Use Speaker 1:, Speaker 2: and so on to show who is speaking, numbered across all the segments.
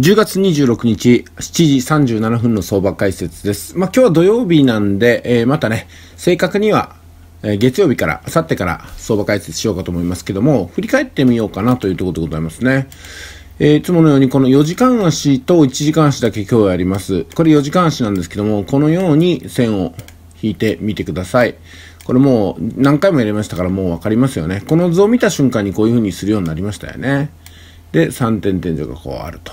Speaker 1: 10月26日7時37分の相場解説です。まあ、今日は土曜日なんで、えー、またね、正確には、えー、月曜日から、あさってから相場解説しようかと思いますけども、振り返ってみようかなというところでございますね。えー、いつものようにこの4時間足と1時間足だけ今日やります。これ4時間足なんですけども、このように線を引いてみてください。これもう何回もやりましたからもう分かりますよね。この図を見た瞬間にこういう風にするようになりましたよね。で、3点天井がこうあると。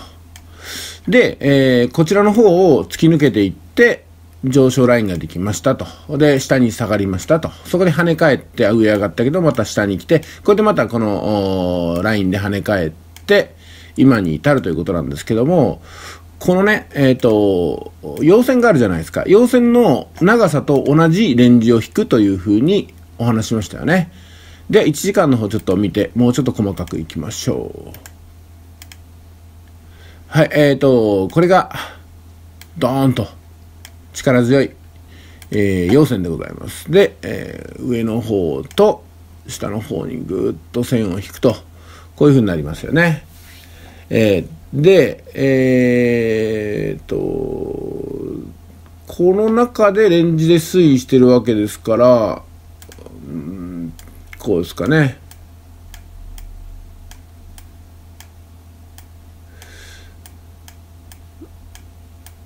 Speaker 1: で、えー、こちらの方を突き抜けていって、上昇ラインができましたと。で、下に下がりましたと。そこで跳ね返って上上がったけど、また下に来て、こうやってまたこのラインで跳ね返って、今に至るということなんですけども、このね、えっ、ー、と、陽線があるじゃないですか。陽線の長さと同じレンジを引くというふうにお話しましたよね。で、1時間の方ちょっと見て、もうちょっと細かくいきましょう。はい、えーと、これが、ドーンと、力強い、えー、陽線でございます。で、えー、上の方と、下の方にぐっと線を引くと、こういう風になりますよね。えー、で、えー、と、この中でレンジで推移してるわけですから、うん、こうですかね。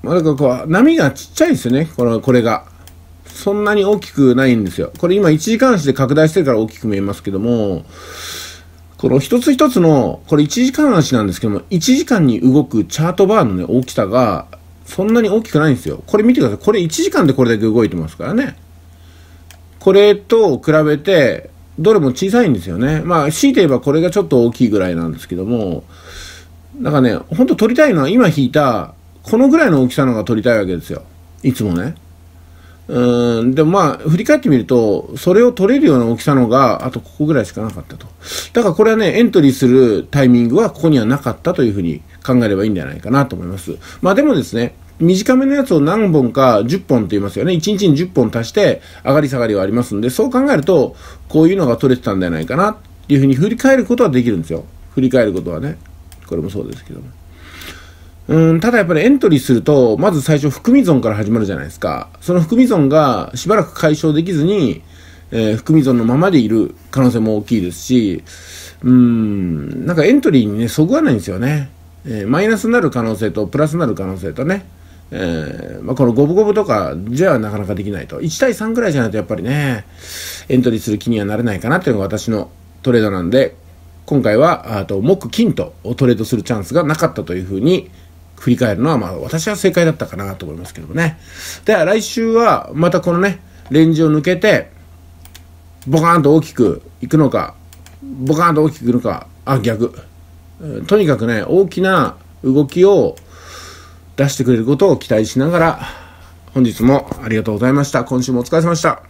Speaker 1: なんかこう、波がちっちゃいですよね、この、これが。そんなに大きくないんですよ。これ今1時間足で拡大してるから大きく見えますけども、この一つ一つの、これ1時間足なんですけども、1時間に動くチャートバーのね、大きさが、そんなに大きくないんですよ。これ見てください。これ1時間でこれだけ動いてますからね。これと比べて、どれも小さいんですよね。まあ、強いて言えばこれがちょっと大きいぐらいなんですけども、なんかね、ほんと取りたいのは今引いたこのぐらいの大きさのが取りたいわけですよいつもねうんでもまあ振り返ってみるとそれを取れるような大きさのがあとここぐらいしかなかったとだからこれはねエントリーするタイミングはここにはなかったというふうに考えればいいんじゃないかなと思いますまあでもですね短めのやつを何本か10本と言いますよね。1日に10本足して上がり下がりはありますんで、そう考えると、こういうのが取れてたんじゃないかなっていうふうに振り返ることはできるんですよ。振り返ることはね。これもそうですけども。うん、ただやっぱりエントリーすると、まず最初含み損から始まるじゃないですか。その含み損がしばらく解消できずに、えー、含み損のままでいる可能性も大きいですし、うん、なんかエントリーにね、そぐわないんですよね。えー、マイナスになる可能性とプラスになる可能性とね、えー、まあ、この五分五分とかじゃなかなかできないと。1対3ぐらいじゃないとやっぱりね、エントリーする気にはなれないかなというのが私のトレードなんで、今回は、あと、木、金とトレードするチャンスがなかったというふうに、振り返るのは、まあ、私は正解だったかなと思いますけどもね。で、は、来週は、またこのね、レンジを抜けて、ボカーンと大きくいくのか、ボカーンと大きくいくのか、あ、逆。とにかくね、大きな動きを出してくれることを期待しながら、本日もありがとうございました。今週もお疲れ様でした。